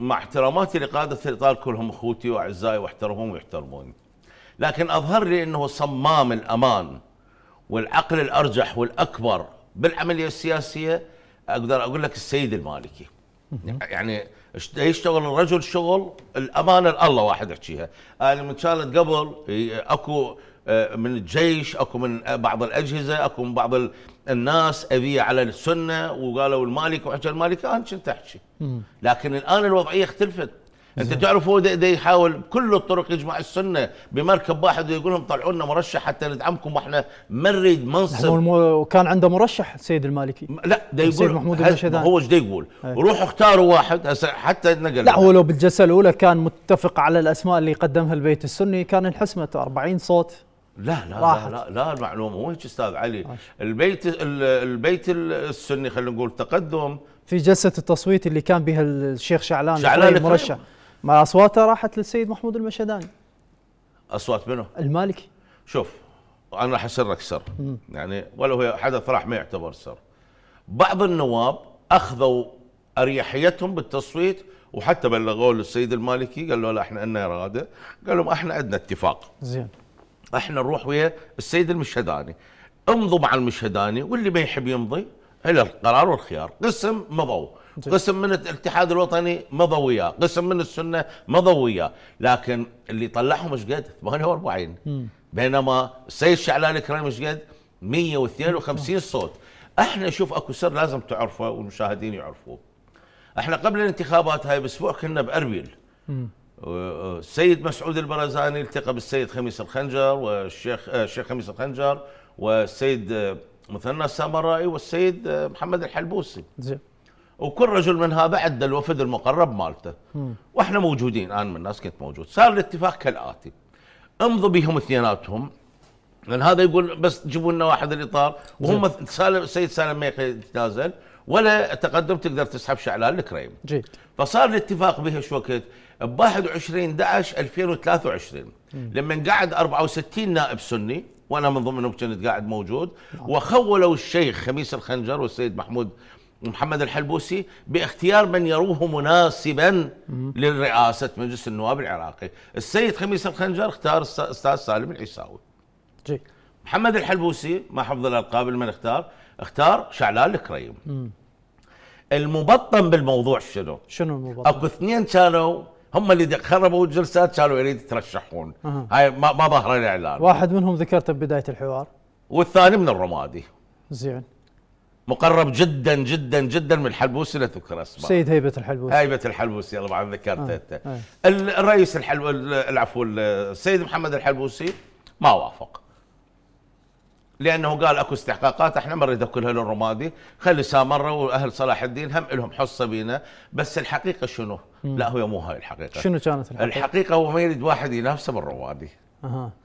مع احتراماتي لقادة الإطار كلهم أخوتي وأعزائي واحترمهم ويحترموني لكن أظهر لي أنه صمام الأمان والعقل الأرجح والأكبر بالعملية السياسية أقدر أقول لك السيد المالكي يعني يشتغل الرجل شغل الامانه الله واحد يحكيها انا آه، من كانت قبل اكو آه، من الجيش اكو من آه، بعض الاجهزه اكو من بعض الناس اذيه على السنه وقالوا المالك وحكى المالك انا كنت احكي لكن الان الوضعيه اختلفت انت تعرف هو ده, ده يحاول بكل الطرق يجمع السنه بمركب واحد ويقول لهم طلعوا لنا مرشح حتى ندعمكم واحنا ما نريد منصب المو... كان عنده مرشح السيد المالكي لا ده يقول السيد محمود بن هو ايش يقول إيه. روحوا اختاروا واحد حتى نقل لا هو لو بالجلسه الاولى كان متفق على الاسماء اللي قدمها البيت السني كان انحسمت 40 صوت لا لا راحت. لا لا المعلومه مو هيك استاذ علي البيت البيت السني خلينا نقول تقدم في جلسه التصويت اللي كان بها الشيخ شعلان شعلان المرشح ما اصواته راحت للسيد محمود المشهداني اصوات منه؟ المالكي شوف انا راح اسرك سر يعني ولو هي حدث راح ما يعتبر سر بعض النواب اخذوا اريحيتهم بالتصويت وحتى بلغوه للسيد المالكي قال له لا احنا عندنا اراده قال لهم احنا عندنا اتفاق زين احنا نروح ويا السيد المشهداني امضوا مع المشهداني واللي ما يحب يمضي الى القرار والخيار قسم مضوا قسم من الاتحاد الوطني مضى وياه قسم من السنه مضى وياه لكن اللي طلعهم ايش قد 48 بينما السيد شعلان كريم ايش قد 152 صوت احنا شوف اكو سر لازم تعرفه والمشاهدين يعرفوه احنا قبل الانتخابات هاي باسبوع كنا باربيل السيد مسعود البرزاني التقى بالسيد خميس الخنجر والشيخ آه، الشيخ خميس الخنجر والسيد آه، مثنى السامرائي والسيد آه، محمد الحلبوسي زين وكل رجل منها بعد الوفد المقرب مالته واحنا موجودين انا من الناس كنت موجود صار الاتفاق كالاتي امضوا بهم اثنيناتهم لان هذا يقول بس جيبوا لنا واحد الاطار وهم سالم السيد سالم ميقي يتنازل ولا تقدم تقدر تسحب شعلان الكريم جيد فصار الاتفاق به شو وقت ب 21 11 2023 لما قعد 64 نائب سني وانا من ضمنهم كنت قاعد موجود نعم. وخولوا الشيخ خميس الخنجر والسيد محمود محمد الحلبوسي باختيار من يروه مناسبا لرئاسة مجلس النواب العراقي السيد خميس الخنجر اختار أستاذ سالم العيساوي جي. محمد الحلبوسي ما حفظ الألقاب من اختار اختار شعلال الكريم المبطن بالموضوع شنو شنو المبطن اكو اثنين كانوا هم اللي خربوا الجلسات كانوا يريد يترشحون أه. هاي ما ما ظهر الاعلان واحد منهم ذكرته ببدايه الحوار والثاني من الرمادي زين مقرب جدا جدا جدا من الحلبوسي لا تذكر اسمه سيد هيبه الحلبوسي هيبه الحلبوسي طبعا ذكرت آه. انت آه. الرئيس الحلو العفو السيد محمد الحلبوسي ما وافق لانه قال اكو استحقاقات احنا ما نريد كلها للرمادي خلي سامره واهل صلاح الدين هم لهم حصه بينا بس الحقيقه شنو؟ م. لا هو مو هاي الحقيقه شنو كانت الحقيقه؟ الحقيقه هو ما يريد واحد ينافسه بالرمادي اها